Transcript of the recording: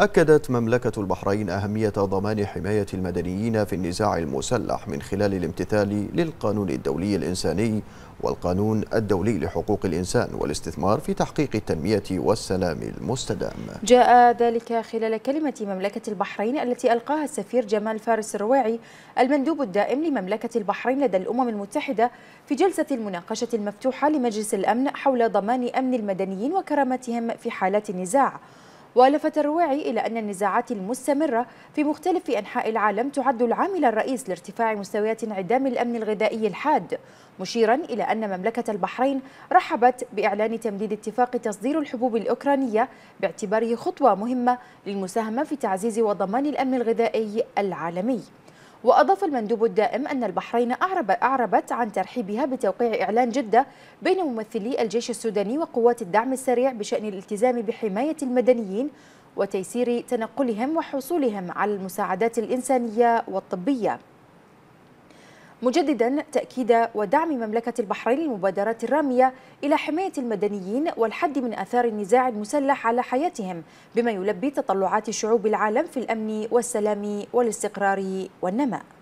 أكدت مملكة البحرين أهمية ضمان حماية المدنيين في النزاع المسلح من خلال الامتثال للقانون الدولي الإنساني والقانون الدولي لحقوق الإنسان والاستثمار في تحقيق التنمية والسلام المستدام جاء ذلك خلال كلمة مملكة البحرين التي ألقاها السفير جمال فارس الرواعي المندوب الدائم لمملكة البحرين لدى الأمم المتحدة في جلسة المناقشة المفتوحة لمجلس الأمن حول ضمان أمن المدنيين وكرامتهم في حالات النزاع ولفت الرويعي إلى أن النزاعات المستمرة في مختلف أنحاء العالم تعد العامل الرئيس لارتفاع مستويات انعدام الأمن الغذائي الحاد مشيرا إلى أن مملكة البحرين رحبت بإعلان تمديد اتفاق تصدير الحبوب الأوكرانية باعتباره خطوة مهمة للمساهمة في تعزيز وضمان الأمن الغذائي العالمي وأضاف المندوب الدائم أن البحرين أعربت عن ترحيبها بتوقيع إعلان جدة بين ممثلي الجيش السوداني وقوات الدعم السريع بشأن الالتزام بحماية المدنيين وتيسير تنقلهم وحصولهم على المساعدات الإنسانية والطبية مجددا تأكيد ودعم مملكة البحرين للمبادرات الرامية إلى حماية المدنيين والحد من آثار النزاع المسلح على حياتهم بما يلبي تطلعات شعوب العالم في الأمن والسلام والاستقرار والنماء